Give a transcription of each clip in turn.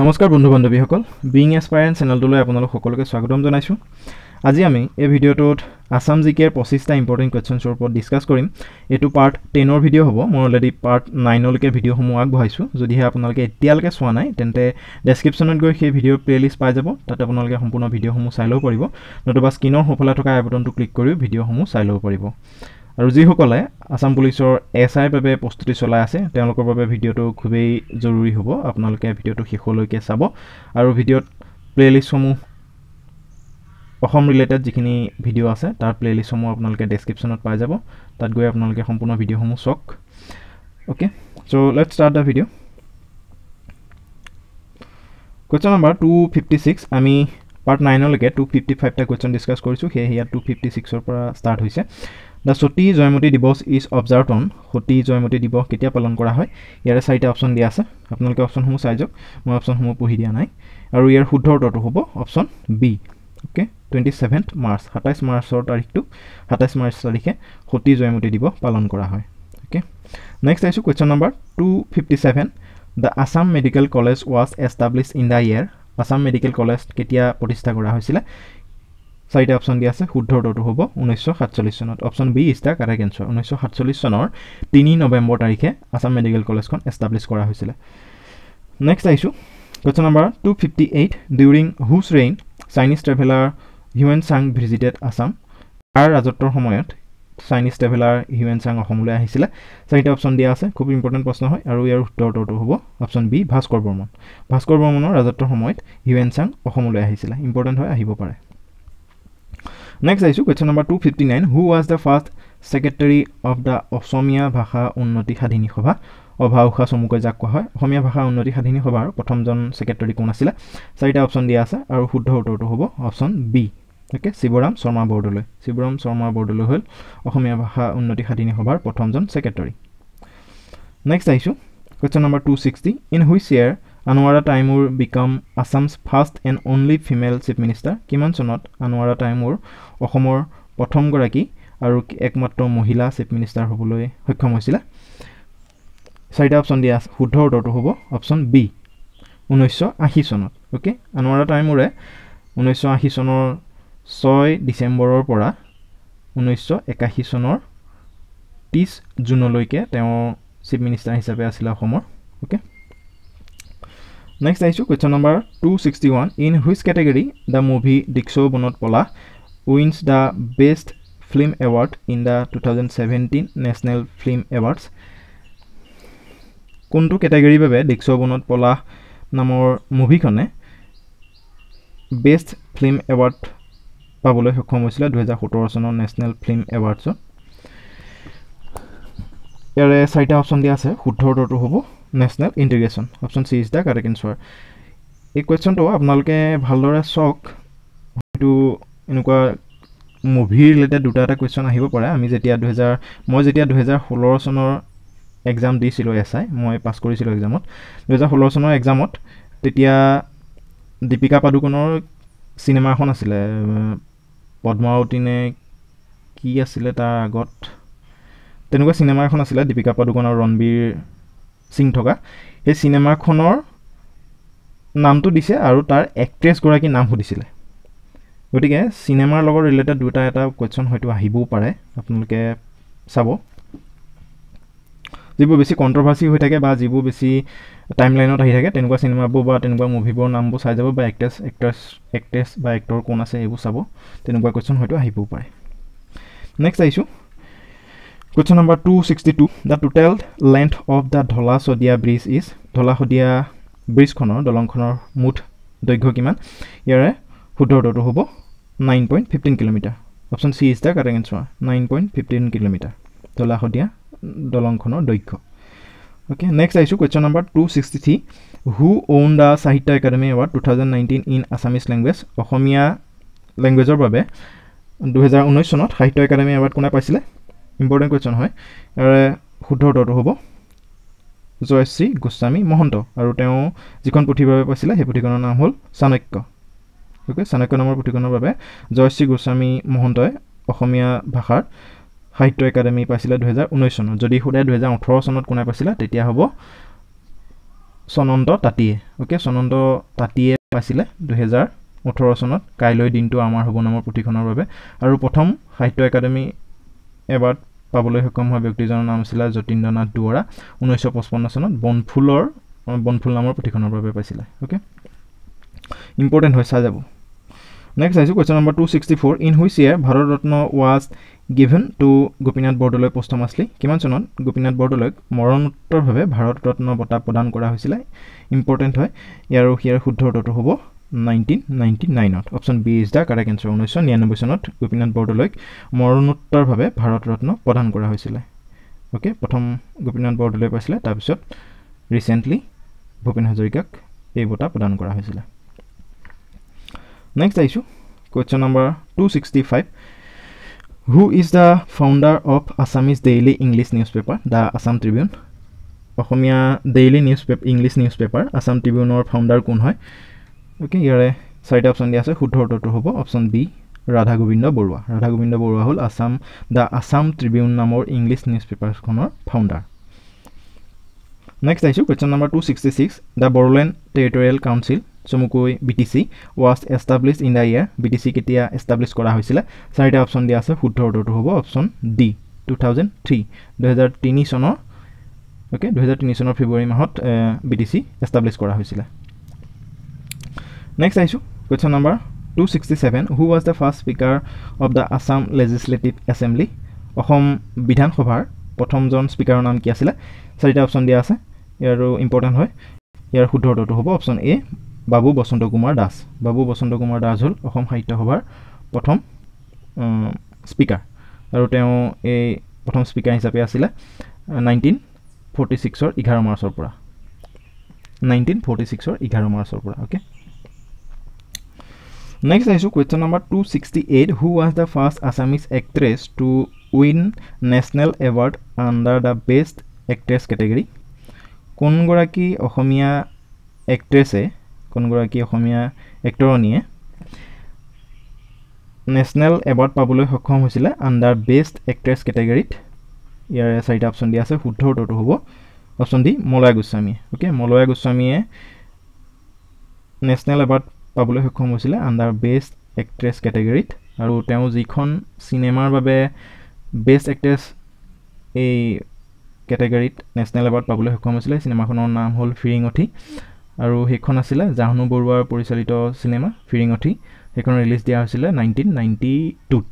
নমস্কাৰ বন্ধু বান্ধৱীসকল বিং এছপায়াৰেণ্ট চেনেলটোলৈ আপোনালোক সকলোকে স্বাগতম জনাইছোঁ আজি আমি এই ভিডিঅ'টোত আছাম জি কেৰ পঁচিছটা ইম্পৰ্টেণ্ট কুৱেশ্যনছৰ ওপৰত ডিছকাছ কৰিম এইটো পাৰ্ট টেনৰ ভিডিঅ' হ'ব মই অলৰেডি পাৰ্ট নাইনলৈকে ভিডিঅ'সমূহ আগবঢ়াইছোঁ যদিহে আপোনালোকে এতিয়ালৈকে চোৱা নাই তেন্তে ডেছক্ৰিপশ্যনত গৈ সেই ভিডিঅ' প্লে'লিষ্ট পাই যাব তাতে আপোনালোকে সম্পূৰ্ণ ভিডিঅ'সমূহ চাই ল'ব পাৰিব নতুবা স্ক্ৰীনৰ সোঁফালে থকা আই বটনটো ক্লিক কৰিও ভিডিঅ'সমূহ চাই ল'ব পাৰিব আৰু যিসকলে আসাম পুলিচৰ এছ আইৰ বাবে প্ৰস্তুতি চলাই আছে তেওঁলোকৰ বাবে ভিডিঅ'টো খুবেই জৰুৰী হ'ব আপোনালোকে ভিডিঅ'টো শেষলৈকে চাব আৰু ভিডিঅ'ত প্লে'লিষ্টসমূহ অসম ৰিলেটেড যিখিনি ভিডিঅ' আছে তাৰ প্লে'লিষ্টসমূহ আপোনালোকে ডেছক্ৰিপশ্যনত পাই যাব তাত গৈ আপোনালোকে সম্পূৰ্ণ ভিডিঅ'সমূহ চাওক okay so' let start the video' question number two fifty six আমি পাৰ্ট নাইনলৈকে টু ফিফটি ফাইভটা কুৱেশ্যন ডিছকাছ কৰিছোঁ সেয়েহে ইয়াত টু ফিফটি ছিক্সৰ পৰা ষ্টাৰ্ট হৈছে the Sati Joymoti Divas is observe on Sati Joymoti Divas কেতিয়া পালন কৰা হয় ইয়াৰে চাৰিটা অপশ্যন দিয়া আছে আপোনালোকে অপশ্যনসমূহ চাই যাওক মই অপশ্যনসমূহ পঢ়ি দিয়া নাই আৰু ইয়াৰ শুদ্ধ উত্তৰটো হ'ব option B okay twenty seventh March সাতাইছ মাৰ্চৰ তাৰিখটো সাতাইছ মাৰ্চ তাৰিখে সতী জয়মতী দিৱস পালন কৰা হয় অ'কে নেক্সট আহিছোঁ question number two fifty seven the Assam medical college was establish in the year Assam medical college কেতিয়া প্ৰতিষ্ঠা কৰা হৈছিলে চাৰিটা অপশ্যন দিয়া আছে শুদ্ধ উত্তৰটো হ'ব ঊনৈছশ সাতচল্লিছ চনত option B is the correct answer ঊনৈছশ সাতচল্লিছ চনৰ তিনি নৱেম্বৰ তাৰিখে আছাম মেডিকেল কলেজখন এষ্টাব্লিছ কৰা হৈছিলে নেক্সট আহিছোঁ question number two fifty eight during whose reign Chinese traveller Hiuen Tsang visited Assam তাৰ ৰাজত্বৰ সময়ত চাইনিজ ট্ৰেভেলাৰ হিউৱেন চাং অসমলৈ আহিছিলে চাৰিটা অপশ্যন দিয়া আছে খুব ইম্পৰ্টেণ্ট প্ৰশ্ন হয় আৰু ইয়াৰ উত্তৰ উত্তৰটো হ'ব অপশ্যন বি ভাস্কৰ বৰ্মন ভাস্কৰ বৰ্মনৰ ৰাজত্বৰ সময়ত হিউৱেন চাং অসমলৈ আহিছিলে ইম্পৰ্টেণ্ট হয় আহিব পাৰে নেক্সট আহিছোঁ question number two fifty nine who was the first secretary of the Asamiya Bhasha Unnati সাধিনী সভা অভা উষা চমুকৈ যাক কোৱা হয় অসমীয়া ভাষা উন্নতি সাধিনী সভা আৰু প্ৰথমজন ছেক্ৰেটেৰী কোন আছিলে চাৰিটা অপশ্যন দিয়া আছে আৰু শুদ্ধ উত্তৰটো হ'ব option B okay Sivaram Sarma Bordoloi Sivaram Sarma Bordoloi হ'ল অসমীয়া ভাষা উন্নতি সাধিনী সভাৰ প্ৰথমজন ছেক্ৰেটেৰী নেক্সট আহিছোঁ question number two sixty in which year Anowara Taimur become Assam's first and only female chief minister কিমান চনত আনোৱাৰা টাইমুৰ অসমৰ প্ৰথমগৰাকী আৰু একমাত্ৰ মহিলা চিফ মিনিষ্টাৰ হ'বলৈ সক্ষম হৈছিলে চাৰিটা অপশ্যন দিয়া শুদ্ধ উত্তৰটো হ'ব অপশ্যন বি ঊনৈছশ আশী চনত অ'কে আনোৱাৰা টাইমুৰে ঊনৈছশ আশী চনৰ ছয় ডিচেম্বৰৰ পৰা ঊনৈছশ একাশী চনৰ ত্ৰিছ জুনলৈকে তেওঁ চিফ মিনিষ্টাৰ হিচাপে আছিলে অসমৰ অ'কে নেক্সট আহিছোঁ question number two sixty one in which category the movie Dikchow Banat Palaah wins the best film award in the two thousand seventeen national film awards কোনটো কেটেগৰীৰ বাবে দিক্সৌ বনত পলা নামৰ মুভিখনে বেষ্ট ফিল্ম এৱাৰ্ড পাবলৈ সক্ষম হৈছিলে দুহেজাৰ সোতৰ চনৰ নেশ্যনেল ফিল্ম এৱাৰ্ডছত ইয়াৰে চাৰিটা অপশ্যন দিয়া আছে শুদ্ধ উত্তৰটো হ'ব national integration option C is the correct answer এই কুৱেশ্যনটো আপোনালোকে ভালদৰে চাওক হয়তো এনেকুৱা মুভিৰ ৰিলেটেড দুটা এটা কুৱেশ্যন আহিব পাৰে আমি যেতিয়া দুহেজাৰ মই যেতিয়া দুহেজাৰ ষোল্ল চনৰ এক্সাম দিছিলোঁ এছ আই মই পাছ কৰিছিলোঁ এক্সামত দুহেজাৰ ষোল্ল চনৰ এক্সামত তেতিয়া দীপিকা পাডুকনৰ চিনেমা এখন আছিলে পদ্মাৱতীনে কি আছিলে তাৰ আগত তেনেকুৱা চিনেমা এখন আছিলে দীপিকা পাডুকন ৰণবীৰ সিং থকা সেই চিনেমাখনৰ নামটো দিছে আৰু তাৰ এক্ট্ৰেছগৰাকীৰ নাম সুধিছিলে গতিকে চিনেমাৰ লগত ৰিলেটেড দুটা এটা কুৱেশ্যন হয়তো আহিবও পাৰে আপোনালোকে চাব যিবোৰ বেছি কণ্ট্ৰভাৰ্চি হৈ থাকে বা যিবোৰ বেছি টাইম লাইনত আহি থাকে তেনেকুৱা চিনেমাবোৰ বা তেনেকুৱা মুভিবোৰৰ নামবোৰ চাই যাব বা এক্ট্ৰেছ এক্ট্ৰেছ এক্ট্ৰেছ বা এক্টৰ কোন আছে সেইবোৰ চাব তেনেকুৱা কুৱেশ্যন হয়তো আহিবও পাৰে নেক্সট আহিছোঁ question number two sixty two the total length of the Dhola Sadiya bridge is Dhola Sadiya ব্ৰিজখনৰ দলংখনৰ মুঠ দৈৰ্ঘ্য কিমান ইয়াৰে শুদ্ধ উত্তৰটো হ'ব nine point fifteen kilometre option C is the correct answer nine point fifteen kilometre Dhola Sadiya দলংখনৰ দৈৰ্ঘ্য অ'কে নেক্সট আহিছোঁ question number two sixty three who won the Sahitya Akademi award two thousand nineteen in Assamese language Asamiya লেংগুৱেজৰ বাবে দুহেজাৰ ঊনৈছ চনত সাহিত্য Akademi award কোনে পাইছিলে ইম্পৰ্টেণ্ট কুৱেশ্যন হয় ইয়াৰে শুদ্ধ উত্তৰটো হ'ব জয়শ্ৰী গোস্বামী মহন্ত আৰু তেওঁ যিখন পুথিৰ বাবে পাইছিলে সেই পুথিখনৰ নাম হ'ল চাণক্য গতিকে চাণক্য নামৰ পুথিখনৰ বাবে জয়শ্ৰী গোস্বামী মহন্তই অসমীয়া ভাষাৰ সাহিত্য একাডেমি পাইছিলে দুহেজাৰ ঊনৈছ চনত যদি সোধে দুহেজাৰ ওঠৰ চনত কোনে পাইছিলে তেতিয়া হ'ব চনন্ত তাঁতীয়ে অ'কে চনন্ত তাঁতীয়ে পাইছিলে দুহেজাৰ ওঠৰ চনত কাইলৈ দিনটো আমাৰ হ'ব নামৰ পুথিখনৰ বাবে আৰু প্ৰথম সাহিত্য একাডেমি এৱাৰ্ড পাবলৈ সক্ষম হোৱা ব্যক্তিজনৰ নাম আছিলে যতীন্দ্ৰ নাথ দুৱৰা ঊনৈছশ পঁচপন্ন চনত বনফুলৰ বনফুল নামৰ পুথিখনৰ বাবে পাইছিলে অ'কে ইম্পৰ্টেণ্ট হয় চাই যাব নেক্সট আহিছোঁ question number two sixty four in which year Bharat Ratna was given to Gopinath Bordoloi posthumously কিমান চনত গোপীনাথ বৰদলৈক মৰণোত্তৰভাৱে ভাৰত ৰত্ন বঁটা প্ৰদান কৰা হৈছিলে ইম্পৰ্টেণ্ট হয় ইয়াৰো সিয়াৰ শুদ্ধ উত্তৰটো হ'ব নাইনটিন নাইনটি নাইনত option B is the correct answer ঊনৈছশ নিৰান্নব্বৈ চনত গোপীনাথ বৰদলৈক মৰণোত্তৰভাৱে ভাৰত ৰত্ন প্ৰদান কৰা হৈছিলে অ'কে প্ৰথম গোপীনাথ বৰদলৈ পাইছিলে তাৰপিছত ৰিচেণ্টলি ভূপেন হাজৰিকাক এই বঁটা প্ৰদান কৰা হৈছিলে নেক্সট আহিছোঁ question number two sixty five who is the founder of Assamese daily English newspaper the Assam Tribune Asamiya daily newspaper English newspaper Assam ট্ৰিবিউনৰ ফাউণ্ডাৰ কোন হয় ওকে ইয়াৰে চাৰিটা অপশ্যন দিয়া আছে শুদ্ধ উত্তৰটো হ'ব অপশ্যন বি ৰাধা গোবিন্দ বৰুৱা ৰাধা গোবিন্দ বৰুৱা হ'ল আছাম দ্য আছাম ট্ৰিবিউন নামৰ ইংলিছ নিউজ পেপাৰখনৰ ফাউণ্ডাৰ নেক্সট আহিছোঁ question number two sixty six the Bodoland territorial council চমুকৈ B T C was establish in the year B T C কেতিয়া এষ্টাব্লিছ কৰা হৈছিলে চাৰিটা অপশ্যন দিয়া আছে শুদ্ধ উত্তৰটো হ'ব option D two thousand three দুহেজাৰ তিনি চনৰ অ'কে দুহেজাৰ তিনি চনৰ ফেব্ৰুৱাৰী মাহত বি টি চি এষ্টাব্লিছ কৰা হৈছিলে নেক্সট আহিছোঁ question number two sixty seven who was the first speaker of the Assam legislative assembly Assam বিধানসভাৰ প্ৰথমজন স্পীকাৰৰ নাম কি আছিলে চাৰিটা অপশ্যন দিয়া আছে ইয়াৰো ইম্পৰ্টেণ্ট হয় ইয়াৰ শুদ্ধ উত্তৰটো হ'ব অপশ্যন এ বাবু বসন্ত কুমাৰ দাস বাবু বসন্ত কুমাৰ দাস হ'ল অসম সাহিত্য সভাৰ প্ৰথম স্পীকাৰ আৰু তেওঁ এই প্ৰথম স্পীকাৰ হিচাপে আছিলে নাইনটিন ফৰ্টি ছিক্সৰ এঘাৰ মাৰ্চৰ পৰা নাইনটিন ফৰ্টি ছিক্সৰ এঘাৰ মাৰ্চৰ পৰা অ'কে নেক্সট আহিছোঁ question number two sixty eight who was the first Assamese actress to win national award under the best actress category কোনগৰাকী অসমীয়া এক্ট্ৰেছে কোনগৰাকী অসমীয়া এক্টৰণীয়ে নেশ্যনেল এৱাৰ্ড পাবলৈ সক্ষম হৈছিলে আণ্ডাৰ বেষ্ট এক্ট্ৰেছ কেটেগৰীত ইয়াৰে চাৰিটা অপশ্যন দিয়া আছে শুদ্ধ উত্তৰটো হ'ব option D Malaya Goswami okay Malaya গোস্বামীয়ে নেশ্যনেল এৱাৰ্ড পাবলৈ সক্ষম হৈছিলে আণ্ডাৰ বেষ্ট এক্ট্ৰেছ কেটেগৰীত আৰু তেওঁ যিখন চিনেমাৰ বাবে বেষ্ট এক্ট্ৰেছ এই কেটেগৰীত নেশ্যনেল এৱাৰ্ড পাবলৈ সক্ষম হৈছিলে চিনেমাখনৰ নাম হ'ল ফিৰিঙঠি আৰু সেইখন আছিলে জাহনু বৰুৱাৰ পৰিচালিত চিনেমা ফিৰিঙঠি সেইখন ৰিলিজ দিয়া হৈছিলে নাইনটিন নাইণ্টি টুত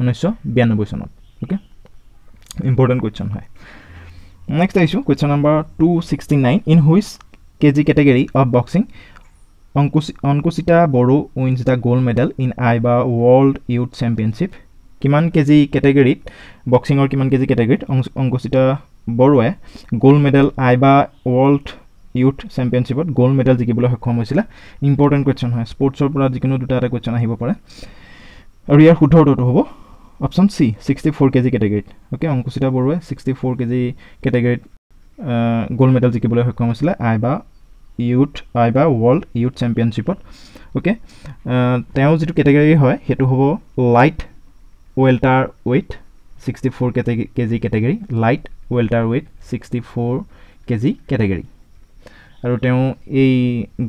ঊনৈছশ বিৰান্নব্বৈ চনত অ'কে ইম্পৰ্টেণ্ট কুৱেশ্যন হয় নেক্সট আহিছোঁ question number two sixty nine in which K G category of boxing অংকুচি Ankushita Boro wins the gold medal in AIBA world youth championship কিমান কেজি কেটেগৰীত বক্সিঙৰ কিমান কেজি কেটেগৰীত অংকুচিতা বড়োৱে gold medal AIBA world youth চেম্পিয়নশ্বিপত gold medal জিকিবলৈ সক্ষম হৈছিলে ইম্পৰ্টেণ্ট কুৱেশ্যন হয় স্পৰ্টছৰ পৰা যিকোনো দুটা এটা কুৱেশ্যন আহিব পাৰে আৰু ইয়াৰ শুদ্ধ উত্তৰটো হ'ব option C sixty four KG কেটেগৰীত অ'কে অংকুচিতা বড়োৱে ছিক্সটি ফ'ৰ কেজি কেটেগৰীত গ'ল্ড মেডেল জিকিবলৈ সক্ষম হৈছিলে আই বা ইউথ আইবা ৱৰ্ল্ড ইউথ চেম্পিয়নশ্বিপত অ'কে তেওঁ যিটো কেটেগৰী হয় সেইটো হ'ব light welterweight sixty four category K G category light welterweight sixty four K G category আৰু তেওঁ এই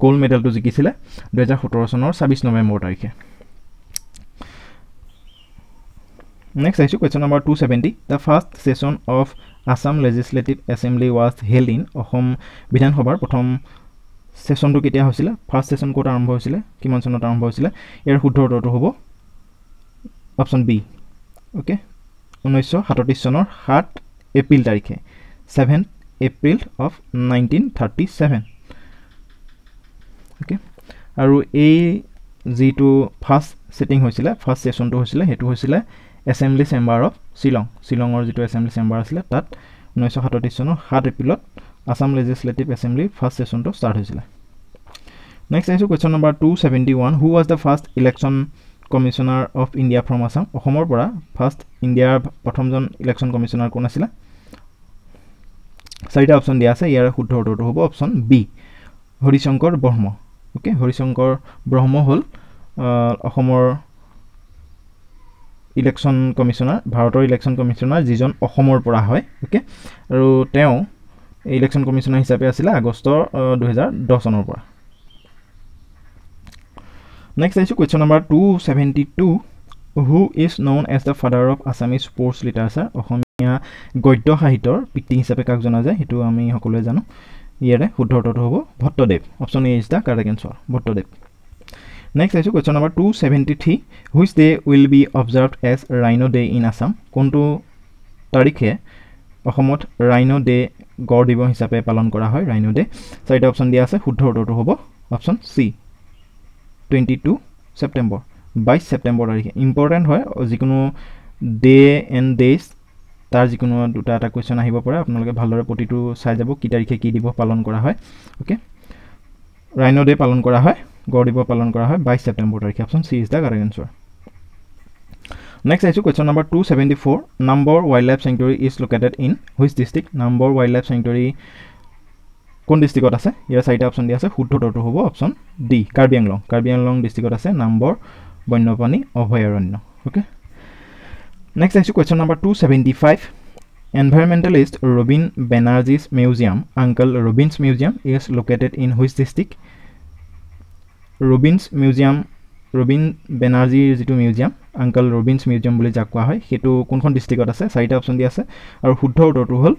গ'ল্ড মেডেলটো জিকিছিলে দুহেজাৰ সোতৰ চনৰ ছাব্বিছ নৱেম্বৰ তাৰিখে নেক্সট আহিছোঁ question number two seventy the first session of Assam legislative assembly was held in Assam বিধানসভাৰ প্ৰথম ছেশ্যনটো কেতিয়া হৈছিলে ফাৰ্ষ্ট ছেশ্যন ক'ত আৰম্ভ হৈছিলে কিমান চনত আৰম্ভ হৈছিলে ইয়াৰ শুদ্ধ উত্তৰটো হ'ব অপশ্যন বি অ'কে ঊনৈছশ সাতত্ৰিছ চনৰ সাত এপ্ৰিল তাৰিখে seven April of nineteen thirty seven okay আৰু এই যিটো ফাৰ্ষ্ট ছেটিং হৈছিলে ফাৰ্ষ্ট ছেশ্যনটো হৈছিলে সেইটো হৈছিলে এছেম্বলি চেম্বাৰ অফ শ্বিলং শ্বিলঙৰ যিটো এছেম্বলি চেম্বাৰ আছিলে তাত ঊনৈছশ সাতত্ৰিছ চনৰ সাত এপ্ৰিলত আসাম লেজিছলেটিভ এছেম্বলিৰ ফাৰ্ষ্ট ছেশ্যনটো ষ্টাৰ্ট হৈছিলে নেক্সট আহিছোঁ question number two seventy one who was the first election commissioner of India from Assam অসমৰ পৰা ফাৰ্ষ্ট ইণ্ডিয়াৰ প্ৰথমজন ইলেকশ্যন কমিশ্যনাৰ কোন আছিলে চাৰিটা অপশ্যন দিয়া আছে ইয়াৰ শুদ্ধ উত্তৰটো হ'ব option B Harishankar Brahma okay Harishankar Brahma হ'ল অসমৰ ইলেকশ্যন কমিশ্যনাৰ ভাৰতৰ ইলেকশ্যন কমিশ্যনাৰ যিজন অসমৰ পৰা হয় অ'কে আৰু তেওঁ ইলেকশ্যন কমিশ্যনাৰ হিচাপে আছিলে আগষ্ট দুহেজাৰ দহ চনৰ পৰা নেক্সট আহিছোঁ question number two seventy two who is known as the father of Assamese sports literature অসমীয়া গদ্য সাহিত্যৰ পিতৃ হিচাপে কাক জনা যায় সেইটো আমি সকলোৱে জানো ইয়াৰে শুদ্ধ উত্তৰটো হ'ব Bhattadev option A is the correct answer Bhattadev next আহিছোঁ question number two seventy three which day will be observed as rhino' day in Assam কোনটো তাৰিখে অসমত ৰাইন' ডে গড় দিৱস হিচাপে পালন কৰা হয় ৰাইন' ডে চাৰিটা অপশ্যন দিয়া আছে শুদ্ধ উত্তৰটো হ'ব option C twenty two September বাইছ ছেপ্টেম্বৰ তাৰিখে ইম্পৰ্টেণ্ট হয় যিকোনো ডে এণ্ড ডেইজ তাৰ যিকোনো দুটা এটা কুৱেশ্যন আহিব পাৰে আপোনালোকে ভালদৰে প্ৰতিটো চাই যাব কি তাৰিখে কি দিৱস পালন কৰা হয় অ'কে ৰাইন' ডে পালন কৰা হয় গড় দিৱস পালন কৰা হয় বাইছ ছেপ্টেম্বৰ তাৰিখে option C is the current answer next আহিছোঁ question number two seventy four number wildlife sanctuary is located in which district number wildlife sanctuary কোন ডিষ্ট্ৰিকত আছে ইয়াৰ চাৰিটা অপশ্যন দিয়া আছে শুদ্ধ উত্তৰটো হ'ব অপশ্যন ডি কাৰ্বি আংলং কাৰ্বি আংলং ডিষ্ট্ৰিকত আছে নাম্বৰ বন্যপ্ৰাণী অভয়াৰণ্য অ'কে নেক্সট আহিছোঁ question number two seventy five environmentalist Robin Banerjee's museum uncle Robin's museum is located in which district Robin's museum Robin বেনাৰ্জীৰ যিটো মিউজিয়াম আংকল ৰবীনছ মিউজিয়াম বুলি যাক কোৱা হয় সেইটো কোনখন ডিষ্ট্ৰিক্টত আছে চাৰিটা অপশ্যন দি আছে আৰু শুদ্ধ উত্তৰটো হ'ল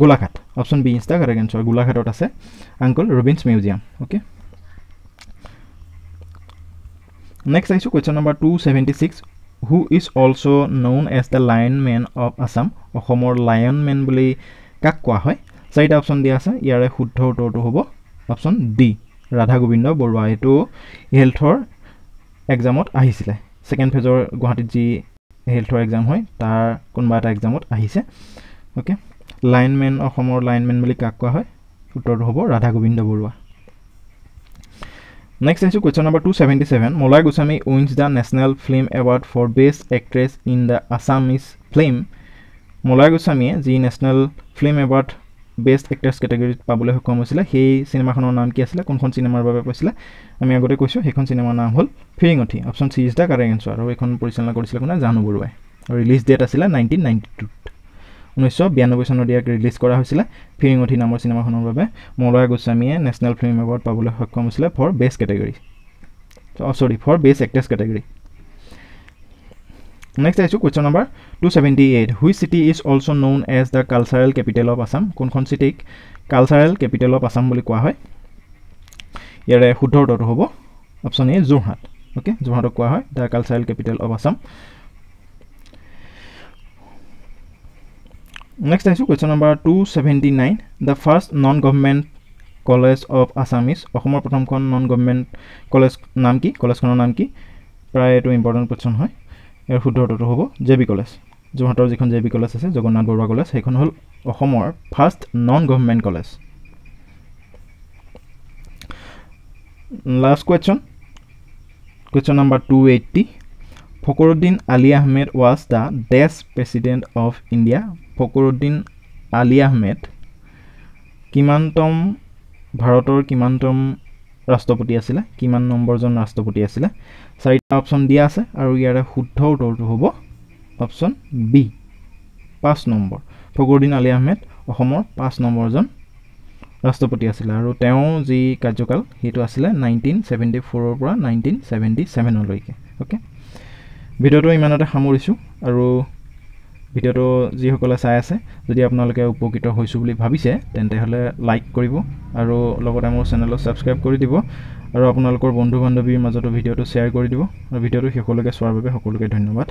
Golaghat option B is the correct answer গোলাঘাটত আছে uncle Robin's museum okay next আহিছোঁ question number two seventy six who is also' known as the lion man of Assam অসমৰ লায়ন মেন বুলি কাক কোৱা হয় চাৰিটা অপশ্যন দিয়া আছে ইয়াৰে শুদ্ধ উত্তৰটো হ'ব অপশ্যন ডি ৰাধা গোবিন্দ বৰুৱা এইটো হেল্থৰ এক্সামত আহিছিলে ছেকেণ্ড ফেজৰ গুৱাহাটীত যি হেল্থৰ এক্সাম হয় তাৰ কোনোবা এটা এক্সামত আহিছে অ'কে লাইনমেন অসমৰ লাইনমেন বুলি কাক কোৱা হয় উত্তৰটো হ'ব ৰাধা গোবিন্দ বৰুৱা নেক্সট আহিছোঁ question number two seventy seven Malaya Goswami wins the national film award for best actress in the Assamese film Malaya গোস্বামীয়ে যি national film award best actress কেটেগৰীত পাবলৈ সক্ষম হৈছিলে সেই চিনেমাখনৰ নাম কি আছিলে কোনখন চিনেমাৰ বাবে কৈছিলে আমি আগতে কৈছোঁ সেইখন চিনেমাৰ নাম হ'ল Firingoti option C is the correct answer আৰু এইখন পৰিচালনা কৰিছিলে কোনে জানু বৰুৱাই আৰু ৰিলিজ ডেট আছিলে নাইনটিন নাইণ্টি টুত ঊনৈছশ বিৰান্নব্বৈ চনত ইয়াক ৰিলিজ কৰা হৈছিলে ফিৰিঙঠি নামৰ চিনেমাখনৰ বাবে মৌলয়া গোস্বামীয়ে নেশ্যনেল ফিল্ম এৱাৰ্ড পাবলৈ সক্ষম হৈছিলে for best category sorry for best actress category next আহিছোঁ question number two seventy eight which city is also' known as the cultural capital of Assam কোনখন চিটিক কালচাৰেল কেপিটেল অফ আছাম বুলি কোৱা হয় ইয়াৰে শুদ্ধ উত্তৰটো হ'ব অপশ্যন এ যোৰহাট অ'কে যোৰহাটক কোৱা হয় the cultural capital of Assam next আহিছোঁ question number two seventy nine the first non government college of Assamese অসমৰ প্ৰথমখন নন গভমেণ্ট কলেজ নাম কি কলেজখনৰ নাম কি প্ৰায় এইটো ইম্পৰ্টেণ্ট কুৱেশ্যন হয় ইয়াৰ শুদ্ধ উত্তৰটো হ'ব জে বি কলেজ যোৰহাটৰ যিখন জে বি কলেজ আছে জগন্নাথ বৰুৱা কলেজ সেইখন হ'ল অসমৰ first non government college last question question number two eighty Fakhruddin Ali Ahmed was the ডেষ্ট president of India Fakhruddin Ali Ahmed কিমানতম ভাৰতৰ কিমানতম ৰাষ্ট্ৰপতি আছিলে কিমান নম্বৰজন ৰাষ্ট্ৰপতি আছিলে চাৰিটা অপশ্যন দিয়া আছে আৰু ইয়াৰে শুদ্ধ উত্তৰটো হ'ব অপশ্যন বি পাঁচ নম্বৰ ফকৰুদ্দিন আলী আহমেদ অসমৰ পাঁচ নম্বৰজন ৰাষ্ট্ৰপতি আছিলে আৰু তেওঁ যি কাৰ্যকাল সেইটো আছিলে নাইনটিন চেভেণ্টি ফ'ৰৰ পৰা নাইনটিন চেভেণ্টি চেভেনলৈকে অ'কে ভিডিঅ'টো ইমানতে সামৰিছোঁ আৰু ভিডিঅ'টো যিসকলে চাই আছে যদি আপোনালোকে উপকৃত হৈছোঁ বুলি ভাবিছে তেন্তেহ'লে লাইক কৰিব আৰু লগতে মোৰ চেনেলত ছাবস্ক্ৰাইব কৰি দিব আৰু আপোনালোকৰ বন্ধু বান্ধৱীৰ মাজতো ভিডিঅ'টো শ্বেয়াৰ কৰি দিব আৰু ভিডিঅ'টো শেষলৈকে চোৱাৰ বাবে সকলোকে ধন্যবাদ